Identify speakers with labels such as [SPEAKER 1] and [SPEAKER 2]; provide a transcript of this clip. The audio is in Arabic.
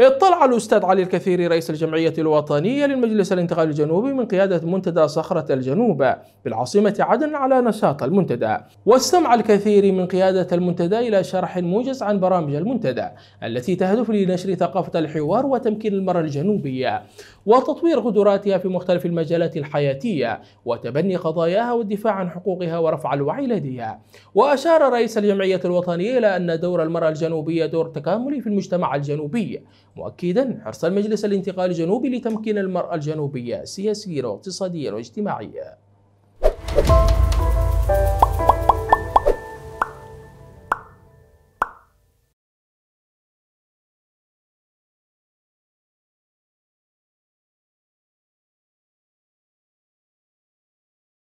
[SPEAKER 1] اطلع الأستاذ علي الكثيري رئيس الجمعية الوطنية للمجلس الانتقالي الجنوبي من قيادة منتدى صخرة الجنوب بالعاصمة عدن على نشاط المنتدى واستمع الكثير من قيادة المنتدى إلى شرح موجز عن برامج المنتدى التي تهدف لنشر ثقافة الحوار وتمكين المرأة الجنوبية وتطوير قدراتها في مختلف المجالات الحياتية وتبني قضاياها والدفاع عن حقوقها ورفع الوعي لديها وأشار رئيس الجمعية الوطنية إلى أن دور المرأة الجنوبية دور تكاملي في المجتمع الجنوبي مؤكدا حرص المجلس الانتقالي الجنوبي لتمكين المرأة الجنوبية سياسيا واقتصاديا واجتماعيا